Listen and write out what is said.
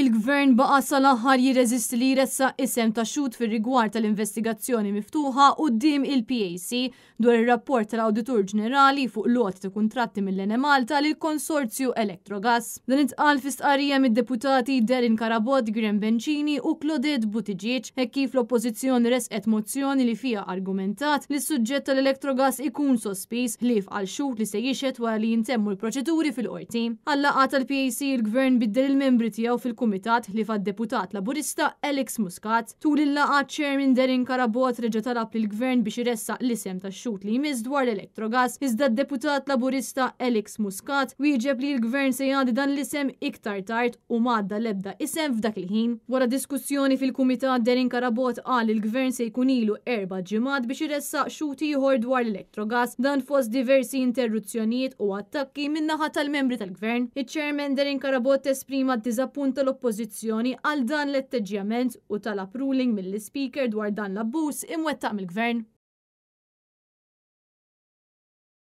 Il-gvern baqa sal-aħħar jirreżisti li jressa isem ta' xut fir rigward tal-investigazzjoni miftuħa u d-dim il-PAC dwar il-rapport tal auditor Ġenerali fuq l-għot ta' kontratti mill lene Malta l konsorzju Elektrogas. Dan it fi fistqarija mid-deputati Derin Karabot, Grem Bencini u Claudette Buttigieg e kif l-oppożizzjoni resqet mozzjoni li fija argumentat li s-suġġett tal elektrogas ikun sospis li fqal xut li se jixet wara li jintemmu l-proċeduri fil-qorti. għata tal-PAC il-gvern biddel il-membri tiegħu fil-Kumitat kumitat li fa' deputat Laburista Alex Muscat tul il-laqa Chairman Derin Karabot reġa talab l gvern biex jressa l-isem ta' xut li jmiss dwar l elektrogas iżda d-deputat Laburista Alex Muscat wieġeb li l-gvern se jgħaddi dan l-isem iktar tard u madda lebda isem f'dak il-ħin. Wara diskussjoni fil-Kumitat Derin Karabot qal il-gvern se jkun ilu erba ġimgħat biex jressa xut ieħor dwar l elektrogas dan fost diversi interruzzjonijiet u attakki min-naħa tal-membri tal-gvern. Iċ-Chairman Derin Karabot esprima d-diżappunt tal-Oppożizzjoni għal dan l-etteġġjament u tal-apruling mill-Speaker dwar dan l-abbuż imwettaq mill-Gvern.